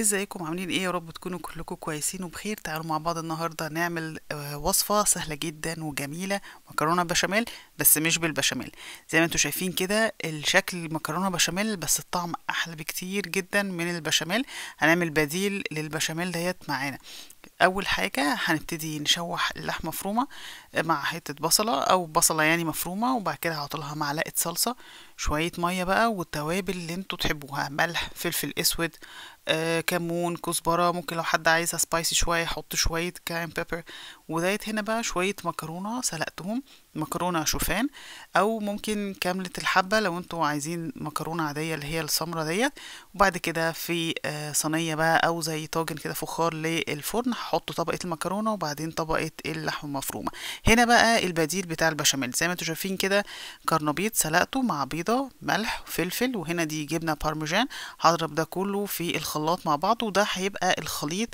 ازيكم عاملين ايه يا رب تكونوا كلكم كويسين وبخير تعالوا مع بعض النهارده نعمل آه، وصفه سهله جدا وجميله مكرونه بشاميل بس مش بالبشاميل زي ما انتم شايفين كده الشكل مكرونه بشاميل بس الطعم احلى بكتير جدا من البشاميل هنعمل بديل للبشاميل ديت معانا اول حاجه هنبتدي نشوح اللحمه مفرومه آه، مع حته بصله او بصله يعني مفرومه وبعد كده هعطلها معلقه صلصه شويه ميه بقى والتوابل اللي انتوا تحبوها ملح فلفل اسود آه، كمون كزبره ممكن لو حد عايزها سبايسي شويه يحط شويه كاين بيبر وزيت هنا بقى شويه مكرونه سلقتهم مكرونه شوفان او ممكن كامله الحبه لو انتوا عايزين مكرونه عاديه اللي هي السمره ديت وبعد كده في آه صينيه بقى او زي طاجن كده فخار للفرن هحط طبقه المكرونه وبعدين طبقه اللحمه المفرومه هنا بقى البديل بتاع البشاميل زي ما انتوا شايفين كده كرنبيط سلقته مع بيضه ملح وفلفل وهنا دي جبنه بارميجان هضرب ده كله في الخلاط مع بعضه وده هيبقى الخليط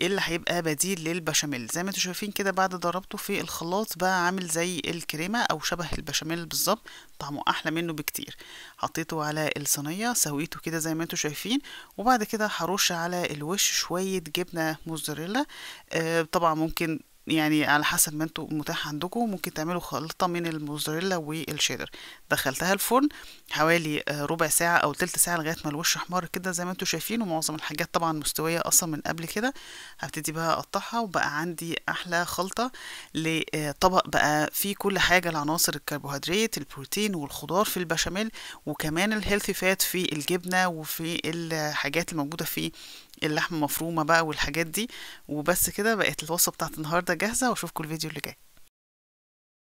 إيه اللي هيبقى بديل للبشاميل زي ما انتوا شايفين كده بعد ضربته في الخلاط بقى عامل زي الكريمة او شبه البشاميل بالظبط طعمه احلى منه بكتير حطيته على الصينية سويته كده زي ما انتوا شايفين وبعد كده هرش على الوش شوية جبنة موزاريلا آه طبعا ممكن يعني على حسب ما انتوا متاح عندكم ممكن تعملوا خلطة من الموزاريلا والشيدر دخلتها الفرن حوالي آه، ربع ساعة أو تلت ساعة لغاية ما الوش احمر كده زي ما انتوا شايفين ومعظم الحاجات طبعا مستوية أصلا من قبل كده هبتدي بقى أقطعها وبقى عندي أحلى خلطة لطبق آه، بقى فيه كل حاجة العناصر الكربوهيدرات البروتين والخضار في البشاميل وكمان الهيلثي فات في الجبنة وفي الحاجات الموجودة في اللحمة المفرومة بقى والحاجات دي وبس كده بقت الوصفة بتاعت النهاردة النهارده جاهزه واشوفكم الفيديو اللي جاي